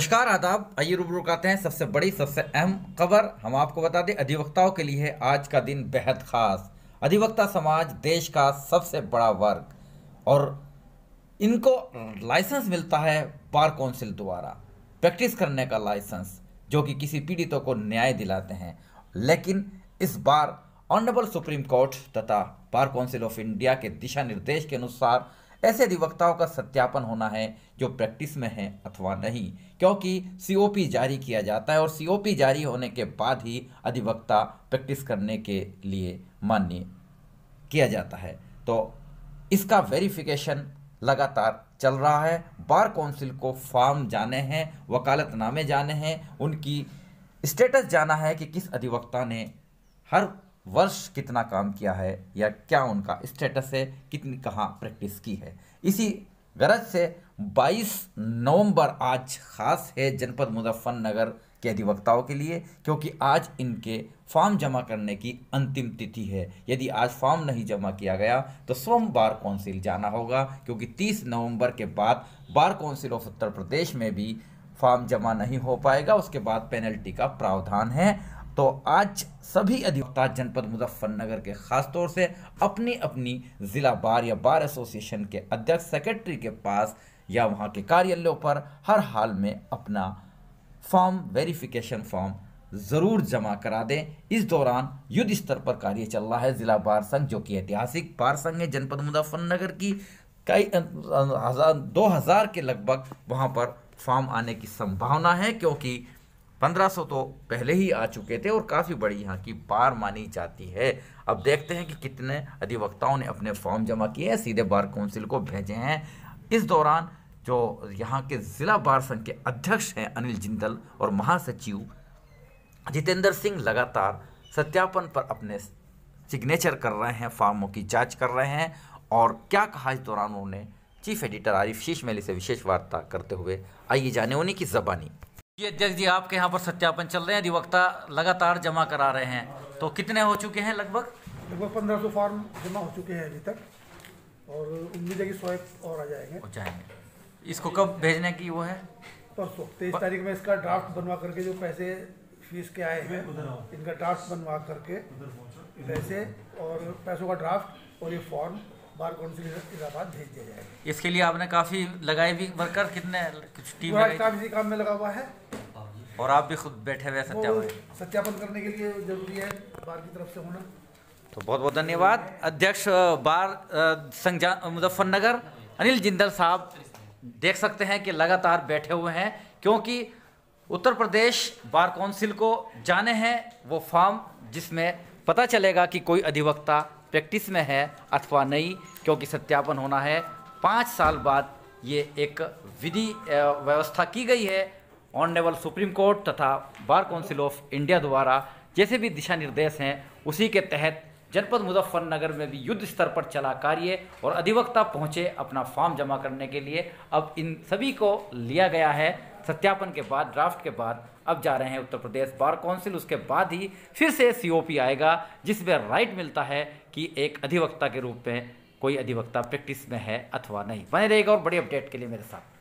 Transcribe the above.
नमस्कार आदाब आइए रूबरू कहते हैं सबसे बड़ी सबसे अहम खबर हम आपको बता दें अधिवक्ताओं के लिए आज का दिन बेहद खास अधिवक्ता समाज देश का सबसे बड़ा वर्ग और इनको लाइसेंस मिलता है बार काउंसिल द्वारा प्रैक्टिस करने का लाइसेंस जो कि किसी पीड़ितों को न्याय दिलाते हैं लेकिन इस बार ऑनरेबल सुप्रीम कोर्ट तथा बार काउंसिल ऑफ इंडिया के दिशा निर्देश के अनुसार ऐसे अधिवक्ताओं का सत्यापन होना है जो प्रैक्टिस में है अथवा नहीं क्योंकि सीओपी जारी किया जाता है और सीओपी जारी होने के बाद ही अधिवक्ता प्रैक्टिस करने के लिए मान्य किया जाता है तो इसका वेरिफिकेशन लगातार चल रहा है बार काउंसिल को फॉर्म जाने हैं वकालतनामे जाने हैं उनकी स्टेटस जाना है कि किस अधिवक्ता ने हर वर्ष कितना काम किया है या क्या उनका स्टेटस है कितनी कहाँ प्रैक्टिस की है इसी गरज से 22 नवंबर आज खास है जनपद मुजफ्फरनगर के अधिवक्ताओं के लिए क्योंकि आज इनके फॉर्म जमा करने की अंतिम तिथि है यदि आज फॉर्म नहीं जमा किया गया तो सोमवार काउंसिल जाना होगा क्योंकि 30 नवंबर के बाद बार काउंसिल ऑफ उत्तर प्रदेश में भी फॉर्म जमा नहीं हो पाएगा उसके बाद पेनल्टी का प्रावधान है तो आज सभी अधिवक्ता जनपद मुजफ्फरनगर के तौर से अपनी अपनी ज़िला बार या बार एसोसिएशन के अध्यक्ष सेक्रेटरी के पास या वहाँ के कार्यालयों पर हर हाल में अपना फॉर्म वेरिफिकेशन फॉर्म ज़रूर जमा करा दें इस दौरान युद्ध स्तर पर कार्य चल रहा है ज़िला बार संघ जो कि ऐतिहासिक बार संघ है जनपद मुजफ्फरनगर की कई अं, अं, हज़ार दो हज़ार के लगभग वहाँ पर फॉर्म आने की संभावना है क्योंकि 1500 तो पहले ही आ चुके थे और काफ़ी बड़ी यहाँ की पार मानी जाती है अब देखते हैं कि कितने अधिवक्ताओं ने अपने फॉर्म जमा किए हैं सीधे बार काउंसिल को भेजे हैं इस दौरान जो यहाँ के ज़िला बार संघ के अध्यक्ष हैं अनिल जिंदल और महासचिव जितेंद्र सिंह लगातार सत्यापन पर अपने सिग्नेचर कर रहे हैं फार्मों की जांच कर रहे हैं और क्या कहा इस दौरान उन्होंने चीफ एडिटर आरिफ शीश मेले से विशेष वार्ता करते हुए आइए जाने उन्हीं की जबानी ये अध्यक्ष जी आपके यहाँ पर सत्यापन चल रहे हैं अधिवक्ता लगातार जमा करा रहे हैं तो कितने हो चुके हैं लगभग लगभग पंद्रह सौ फॉर्म जमा हो चुके हैं अभी तक और उम्मीद है कि सौ और आ जाएंगे जाएंगे इसको कब भेजने की वो है परसों तेईस तारीख में इसका ड्राफ्ट बनवा करके जो पैसे फीस के आए हैं इनका ड्राफ्ट बनवा करके पैसे और पैसों का ड्राफ्ट और ये फॉर्म बार काउंसिल इलाहाबाद भेज दिया जाएगा इसके लिए आपने काफ़ी लगाए भी वर्कर कितने टीम काम में लगा हुआ है और आप भी खुद बैठे हुए सत्यापन सत्यापन करने के लिए जरूरी है बार की तरफ से होना तो बहुत बहुत धन्यवाद अध्यक्ष बार मुजफ्फरनगर अनिल जिंदल साहब देख सकते हैं कि लगातार बैठे हुए हैं क्योंकि उत्तर प्रदेश बार काउंसिल को जाने हैं वो फॉर्म जिसमें पता चलेगा कि कोई अधिवक्ता प्रैक्टिस में है अथवा नहीं क्योंकि सत्यापन होना है पाँच साल बाद ये एक विधि व्यवस्था की गई है ऑनरेबल सुप्रीम कोर्ट तथा बार काउंसिल ऑफ इंडिया द्वारा जैसे भी दिशा निर्देश हैं उसी के तहत जनपद मुजफ्फरनगर में भी युद्ध स्तर पर चला कार्य और अधिवक्ता पहुंचे अपना फॉर्म जमा करने के लिए अब इन सभी को लिया गया है सत्यापन के बाद ड्राफ्ट के बाद अब जा रहे हैं उत्तर प्रदेश बार काउंसिल उसके बाद ही फिर से सीओपी आएगा जिसमें राइट मिलता है कि एक अधिवक्ता के रूप में कोई अधिवक्ता प्रैक्टिस में है अथवा नहीं बने रहेगा और बड़ी अपडेट के लिए मेरे साथ